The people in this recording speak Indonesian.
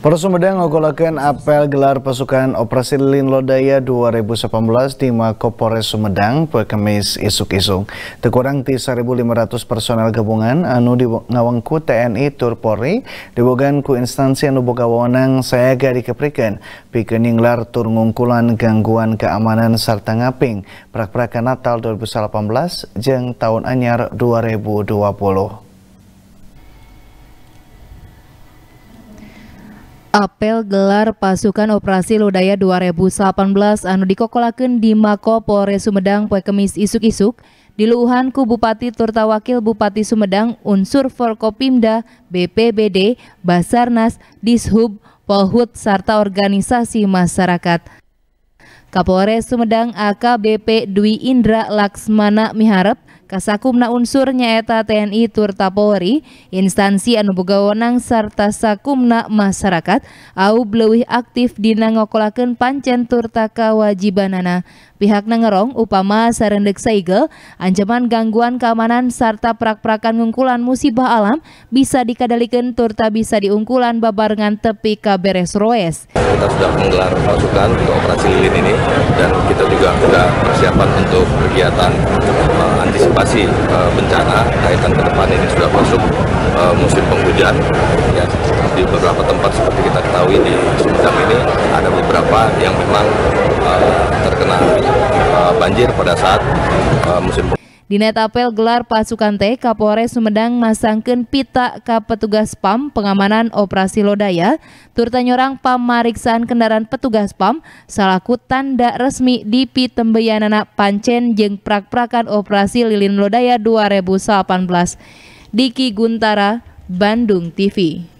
Para Sumedang ngogolakan apel gelar pasukan operasi Linlodaya 2018 di Mako Sumedang per Kamis isuk-isuk. Terkurang ti 1.500 personel gabungan anu di ngawangku TNI Turpori, di ku instansi anu boga saya sayaga keprikan, bikin lar tur ngungkulan gangguan keamanan serta ngaping prak-prakan Natal 2018 jeng tahun anyar 2020. Apel gelar pasukan operasi Lodaya 2018 anu dikokolakeun di Mako Polres Sumedang poe Kamis isuk-isuk di Luuhan ku Bupati turta Wakil Bupati Sumedang unsur Forkopimda, BPBD, Basarnas, Dishub, Polhut serta organisasi masyarakat. Kapolres Sumedang AKBP Dwi Indra Laksmana miharep Kasakumna unsurnya TNI Turta Polri, instansi anu serta sarta sakumna masyarakat, au leuwih aktif dina ngokolakeun pancen turta kawajibanana. Pihak nangerong upama sarendek saigel, ancaman gangguan keamanan sarta prak-prakan ngungkulan musibah alam bisa dikadalikan turta bisa diungkulan babarengan tepi kaberes roes. Kita sudah menggelar pasukan untuk operasi lilin ini dan kita juga persiapan untuk kegiatan uh, antisipasi uh, bencana kaitan ke depan ini sudah masuk uh, musim penghujan ya di beberapa tempat seperti kita ketahui di Sumedang ini ada beberapa yang memang uh, terkena uh, banjir pada saat uh, musim penghujan. Di Netapel gelar pasukan T Kapolres Sumedang masangkan pita ke petugas PAM pengamanan operasi Lodaya tur Pam pemeriksaan kendaraan petugas PAM selaku tanda resmi di pitembeyanana pancen jeng prak-prakan operasi lilin Lodaya 2018. Diki Guntara, Bandung TV.